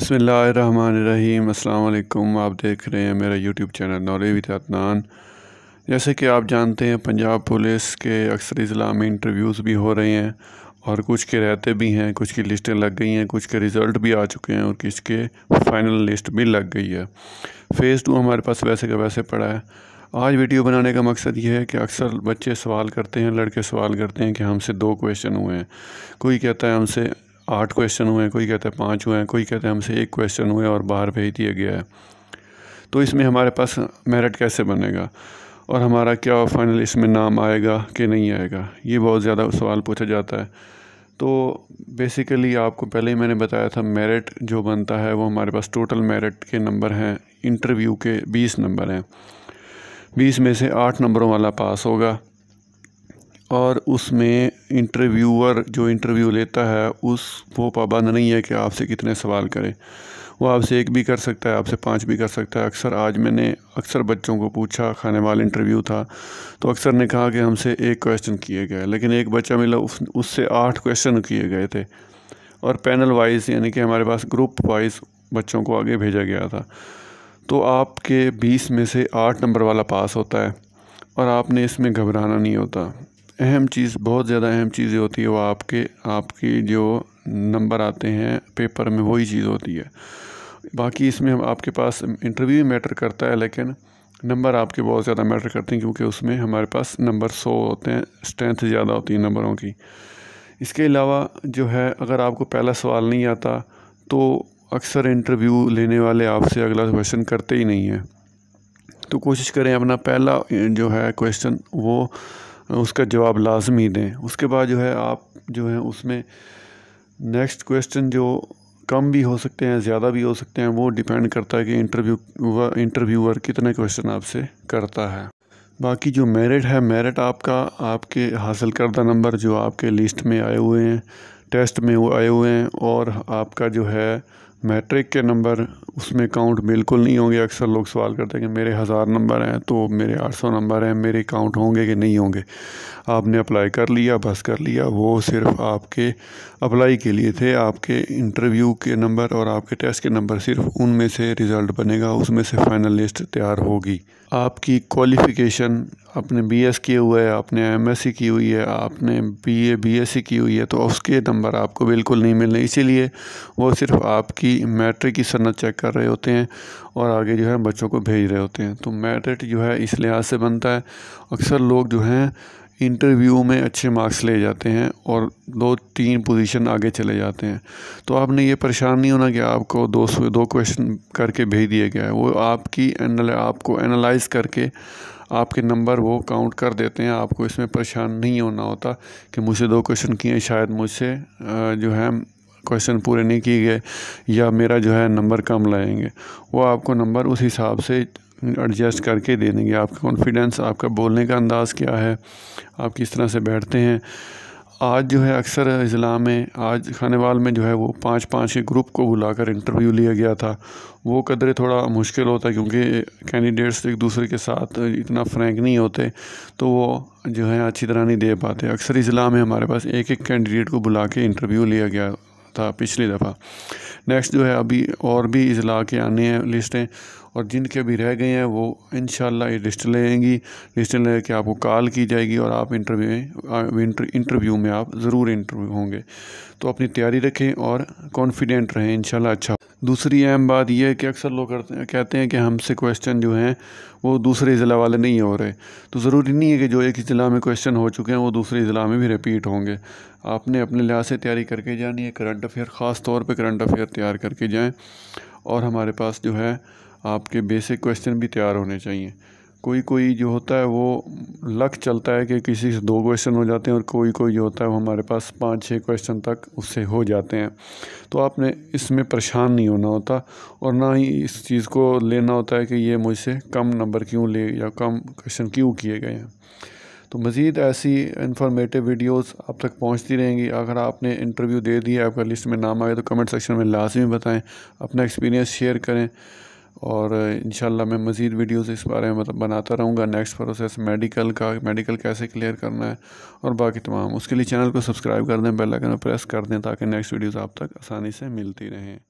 बसमीम् अल्लाम आप देख रहे हैं मेरा यूट्यूब चैनल नॉलेज विद जैसे कि आप जानते हैं पंजाब पुलिस के अक्सर ज़िला में इंटरव्यूज़ भी हो रहे हैं और कुछ के रहते भी हैं कुछ की लिस्टें लग गई हैं कुछ के रिज़ल्ट भी आ चुके हैं और कुछ के फ़ाइनल लिस्ट भी लग गई है फ़ेज़ टू हमारे पास वैसे का वैसे पड़ा है आज वीडियो बनाने का मकसद ये है कि अक्सर बच्चे सवाल करते हैं लड़के सवाल करते हैं कि हमसे दो क्वेश्चन हुए हैं कोई कहता है हमसे आठ क्वेश्चन हुए हैं कोई कहता है पाँच हुए हैं कोई कहता है हमसे एक क्वेश्चन हुए और बाहर भेज दिया गया है तो इसमें हमारे पास मेरिट कैसे बनेगा और हमारा क्या फाइनल इसमें नाम आएगा कि नहीं आएगा ये बहुत ज़्यादा सवाल पूछा जाता है तो बेसिकली आपको पहले ही मैंने बताया था मेरिट जो बनता है वो हमारे पास टोटल मेरिट के नंबर हैं इंटरव्यू के बीस नंबर हैं बीस में से आठ नंबरों वाला पास होगा और उसमें इंटरव्यूअर जो इंटरव्यू लेता है उस वो पाबंद नहीं है कि आपसे कितने सवाल करें वो आपसे एक भी कर सकता है आपसे पांच भी कर सकता है अक्सर आज मैंने अक्सर बच्चों को पूछा खाने वाले इंटरव्यू था तो अक्सर ने कहा कि हमसे एक क्वेश्चन किए गए लेकिन एक बच्चा मिला उस, उससे आठ क्वेश्चन किए गए थे और पैनल वाइज यानी कि हमारे पास ग्रुप वाइज बच्चों को आगे भेजा गया था तो आपके बीस में से आठ नंबर वाला पास होता है और आपने इसमें घबराना नहीं होता अहम चीज़ बहुत ज़्यादा अहम चीज़ें होती है वो आपके आपकी जो नंबर आते हैं पेपर में वही चीज़ होती है बाकी इसमें हम आपके पास इंटरव्यू मैटर करता है लेकिन नंबर आपके बहुत ज़्यादा मैटर करते हैं क्योंकि उसमें हमारे पास नंबर सौ होते हैं स्ट्रेंथ ज़्यादा होती है नंबरों की इसके अलावा जो है अगर आपको पहला सवाल नहीं आता तो अक्सर इंटरव्यू लेने वाले आपसे अगला क्वेश्चन करते ही नहीं हैं तो कोशिश करें अपना पहला जो है क्वेश्चन वो उसका जवाब लाजमी दें उसके बाद जो है आप जो है उसमें नेक्स्ट क्वेश्चन जो कम भी हो सकते हैं ज़्यादा भी हो सकते हैं वो डिपेंड करता है कि इंटरव्यू इंटरव्यूअर कितने क्वेश्चन आपसे करता है बाकी जो मेरिट है मेरिट आपका आपके हासिल करदा नंबर जो आपके लिस्ट में आए हुए हैं टेस्ट में वो आए हुए हैं और आपका जो है मैट्रिक के नंबर उसमें काउंट बिल्कुल नहीं होंगे अक्सर लोग सवाल करते हैं कि मेरे हज़ार नंबर हैं तो मेरे आठ सौ नंबर हैं मेरे काउंट होंगे कि नहीं होंगे आपने अप्लाई कर लिया बस कर लिया वो सिर्फ आपके अप्लाई के लिए थे आपके इंटरव्यू के नंबर और आपके टेस्ट के नंबर सिर्फ उनमें से रिज़ल्ट बनेगा उसमें से फाइनल लिस्ट तैयार होगी आपकी क्वालिफ़िकेशन आपने बी एस किया हुआ है आपने एम एस सी की हुई है आपने B A B S C की हुई है तो उसके नंबर आपको बिल्कुल नहीं मिलने इसीलिए वो सिर्फ आपकी की मैट्रिक की सनत चेक कर रहे होते हैं और आगे जो है बच्चों को भेज रहे होते हैं तो मैट्रिक जो है इस लिहाज से बनता है अक्सर लोग जो हैं इंटरव्यू में अच्छे मार्क्स ले जाते हैं और दो तीन पोजीशन आगे चले जाते हैं तो आपने ये परेशान नहीं होना कि आपको दो सौ दो क्वेश्चन करके भेज दिया गया है वो आपकी एनल आपको एनालाइज करके आपके नंबर वो काउंट कर देते हैं आपको इसमें परेशान नहीं होना होता कि मुझसे दो क्वेश्चन किए शायद मुझसे जो है क्वेश्चन पूरे नहीं किए गए या मेरा जो है नंबर कम लाएंगे वो आपको नंबर उस हिसाब से एडजस्ट करके दे देंगे आपका कॉन्फिडेंस आपका बोलने का अंदाज़ क्या है आप किस तरह से बैठते हैं आज जो है अक्सर ज़िला में आज खानेवाल में जो है वो पाँच पाँच के ग्रुप को बुलाकर इंटरव्यू लिया गया था वो कदरे थोड़ा मुश्किल होता है क्योंकि कैंडिडेट्स एक दूसरे के साथ इतना फ्रैंक नहीं होते तो वो जो है अच्छी तरह नहीं दे पाते अक्सर ज़िला में हमारे पास एक एक कैंडिडेट को बुला के इंटरव्यू लिया गया था पिछली दफ़ा नेक्स्ट जो है अभी और भी अजला के आने हैं लिस्टें और जिनके भी रह गए हैं वो इन ये लिस्ट लेंगी लिस्ट ले आपको कॉल की जाएगी और आप इंटरव्यू इंटरव्यू में आप ज़रूर इंटरव्यू होंगे तो अपनी तैयारी रखें और कॉन्फिडेंट रहें इन अच्छा दूसरी अहम बात यह है कि अक्सर लोग करते हैं कहते हैं कि हमसे क्वेश्चन जो हैं वो दूसरे ज़िला वाले नहीं हो रहे तो ज़रूरी नहीं है कि जो एक ज़िला में क्वेश्चन हो चुके हैं वो दूसरे ज़िला में भी रिपीट होंगे आपने अपने लिहाज से तैयारी करके जानी है करंट अफेयर ख़ास तौर पर करंट अफेयर तैयार करके जाएँ और हमारे पास जो है आपके बेसिक क्वेश्चन भी तैयार होने चाहिए कोई कोई जो होता है वो लक चलता है कि किसी से दो क्वेश्चन हो जाते हैं और कोई कोई जो होता है वो हमारे पास पाँच छः क्वेश्चन तक उससे हो जाते हैं तो आपने इसमें परेशान नहीं होना होता और ना ही इस चीज़ को लेना होता है कि ये मुझसे कम नंबर क्यों ले या कम क्वेश्चन क्यों किए गए हैं तो मज़ीद ऐसी इंफॉर्मेटिव वीडियोस आप तक पहुंचती रहेंगी अगर आपने इंटरव्यू दे दिया आपका लिस्ट में नाम आया तो कमेंट सेक्शन में लाजमी बताएं अपना एक्सपीरियंस शेयर करें और इन मैं मज़ीद वीडियोस इस बारे में मतलब बनाता रहूँगा नेक्स्ट प्रोसेस मेडिकल का मेडिकल कैसे क्लियर करना है और बाकी तमाम उसके लिए चैनल को सब्सक्राइब कर दें बेल आइकन प्रेस कर दें ताकि नेक्स्ट वीडियोस आप तक आसानी से मिलती रहें